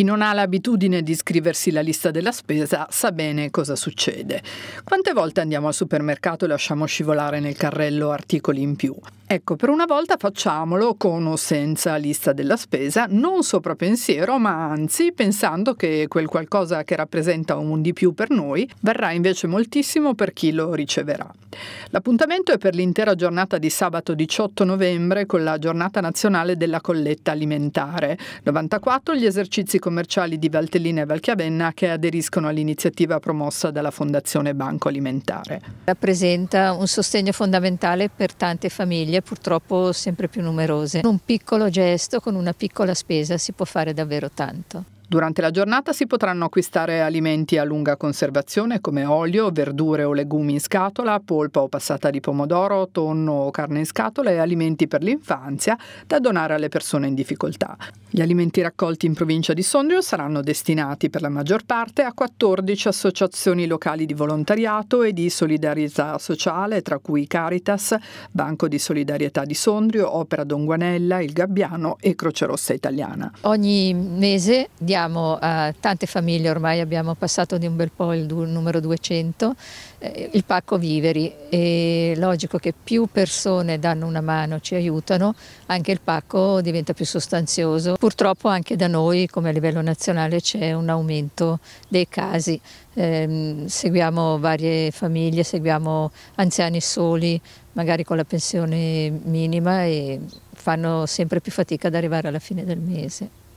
Chi non ha l'abitudine di scriversi la lista della spesa sa bene cosa succede. Quante volte andiamo al supermercato e lasciamo scivolare nel carrello articoli in più? Ecco, per una volta facciamolo con o senza lista della spesa, non sopra pensiero, ma anzi pensando che quel qualcosa che rappresenta un di più per noi varrà invece moltissimo per chi lo riceverà. L'appuntamento è per l'intera giornata di sabato 18 novembre con la giornata nazionale della colletta alimentare. 94 gli esercizi commerciali di Valtellina e Valchiavenna che aderiscono all'iniziativa promossa dalla Fondazione Banco Alimentare. Rappresenta un sostegno fondamentale per tante famiglie famiglie purtroppo sempre più numerose. Un piccolo gesto con una piccola spesa si può fare davvero tanto. Durante la giornata si potranno acquistare alimenti a lunga conservazione come olio, verdure o legumi in scatola, polpa o passata di pomodoro, tonno o carne in scatola e alimenti per l'infanzia da donare alle persone in difficoltà. Gli alimenti raccolti in provincia di Sondrio saranno destinati per la maggior parte a 14 associazioni locali di volontariato e di solidarietà sociale, tra cui Caritas, Banco di Solidarietà di Sondrio, Opera Don Guanella, Il Gabbiano e Croce Rossa Italiana. Ogni mese diamo abbiamo eh, tante famiglie, ormai abbiamo passato di un bel po' il numero 200, eh, il pacco viveri. È logico che più persone danno una mano, ci aiutano, anche il pacco diventa più sostanzioso. Purtroppo anche da noi, come a livello nazionale, c'è un aumento dei casi. Eh, seguiamo varie famiglie, seguiamo anziani soli, magari con la pensione minima e fanno sempre più fatica ad arrivare alla fine del mese.